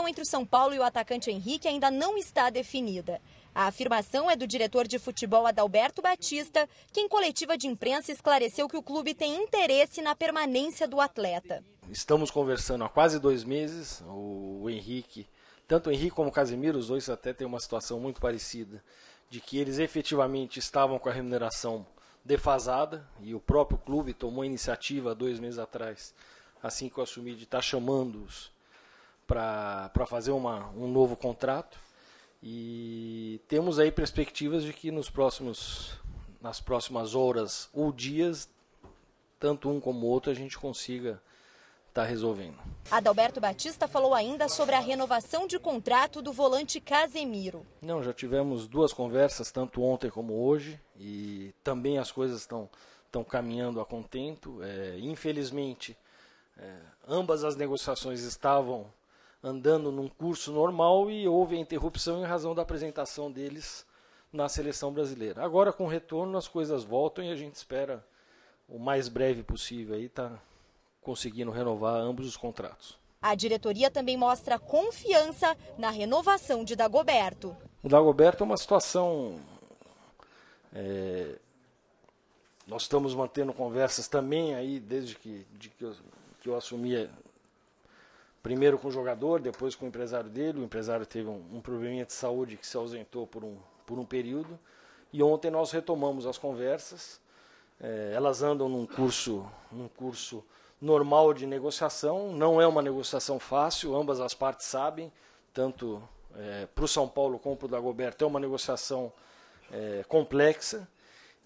relação entre o São Paulo e o atacante Henrique ainda não está definida. A afirmação é do diretor de futebol Adalberto Batista, que em coletiva de imprensa esclareceu que o clube tem interesse na permanência do atleta. Estamos conversando há quase dois meses. O Henrique, tanto o Henrique como o Casemiro, os dois até têm uma situação muito parecida, de que eles efetivamente estavam com a remuneração defasada e o próprio clube tomou a iniciativa dois meses atrás, assim que eu assumi, de estar tá chamando-os para fazer uma, um novo contrato. E temos aí perspectivas de que nos próximos, nas próximas horas ou dias, tanto um como o outro, a gente consiga estar tá resolvendo. Adalberto Batista falou ainda sobre a renovação de contrato do volante Casemiro. Não, já tivemos duas conversas, tanto ontem como hoje, e também as coisas estão estão caminhando a contento. É, infelizmente, é, ambas as negociações estavam andando num curso normal e houve a interrupção em razão da apresentação deles na seleção brasileira. Agora com o retorno as coisas voltam e a gente espera o mais breve possível aí tá conseguindo renovar ambos os contratos. A diretoria também mostra confiança na renovação de Dagoberto. O Dagoberto é uma situação é, nós estamos mantendo conversas também aí desde que, de que, eu, que eu assumi primeiro com o jogador, depois com o empresário dele. O empresário teve um, um probleminha de saúde que se ausentou por um, por um período. E ontem nós retomamos as conversas. É, elas andam num curso, num curso normal de negociação. Não é uma negociação fácil, ambas as partes sabem, tanto é, para o São Paulo como para o Dagoberto, é uma negociação é, complexa.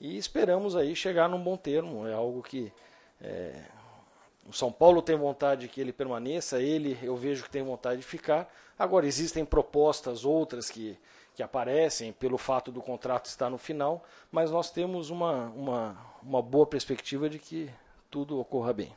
E esperamos aí chegar num bom termo. É algo que é, o São Paulo tem vontade que ele permaneça, ele eu vejo que tem vontade de ficar. Agora, existem propostas outras que, que aparecem pelo fato do contrato estar no final, mas nós temos uma, uma, uma boa perspectiva de que tudo ocorra bem.